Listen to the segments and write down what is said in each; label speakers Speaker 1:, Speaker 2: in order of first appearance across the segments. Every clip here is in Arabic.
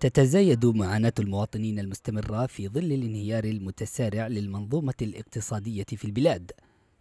Speaker 1: تتزايد معاناة المواطنين المستمرة في ظل الانهيار المتسارع للمنظومة الاقتصادية في البلاد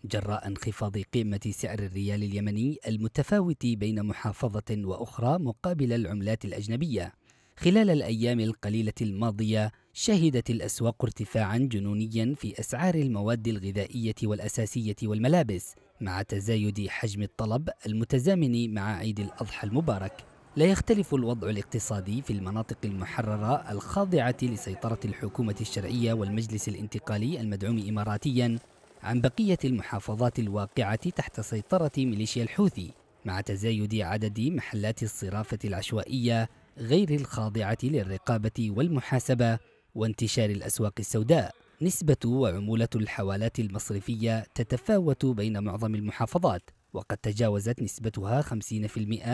Speaker 1: جراء انخفاض قيمة سعر الريال اليمني المتفاوت بين محافظة وأخرى مقابل العملات الأجنبية خلال الأيام القليلة الماضية شهدت الأسواق ارتفاعا جنونيا في أسعار المواد الغذائية والأساسية والملابس مع تزايد حجم الطلب المتزامن مع عيد الأضحى المبارك لا يختلف الوضع الاقتصادي في المناطق المحررة الخاضعة لسيطرة الحكومة الشرعية والمجلس الانتقالي المدعوم إماراتيا عن بقية المحافظات الواقعة تحت سيطرة ميليشيا الحوثي مع تزايد عدد محلات الصرافة العشوائية غير الخاضعة للرقابة والمحاسبة وانتشار الأسواق السوداء نسبة وعمولة الحوالات المصرفية تتفاوت بين معظم المحافظات وقد تجاوزت نسبتها 50%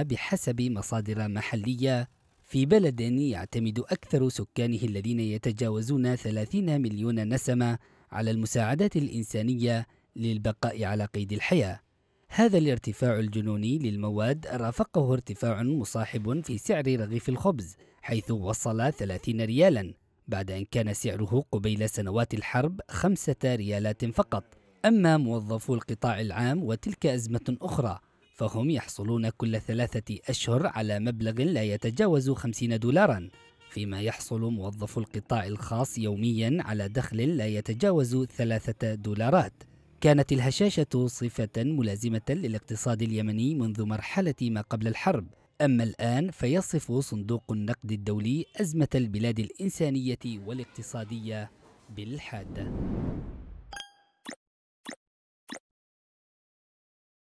Speaker 1: بحسب مصادر محلية في بلد يعتمد أكثر سكانه الذين يتجاوزون 30 مليون نسمة على المساعدات الإنسانية للبقاء على قيد الحياة هذا الارتفاع الجنوني للمواد رافقه ارتفاع مصاحب في سعر رغيف الخبز حيث وصل 30 ريالا بعد أن كان سعره قبيل سنوات الحرب خمسة ريالات فقط أما موظفو القطاع العام وتلك أزمة أخرى فهم يحصلون كل ثلاثة أشهر على مبلغ لا يتجاوز 50 دولاراً فيما يحصل موظف القطاع الخاص يوميا على دخل لا يتجاوز ثلاثة دولارات كانت الهشاشة صفة ملازمة للاقتصاد اليمني منذ مرحلة ما قبل الحرب أما الآن فيصف صندوق النقد الدولي أزمة البلاد الإنسانية والاقتصادية بالحادة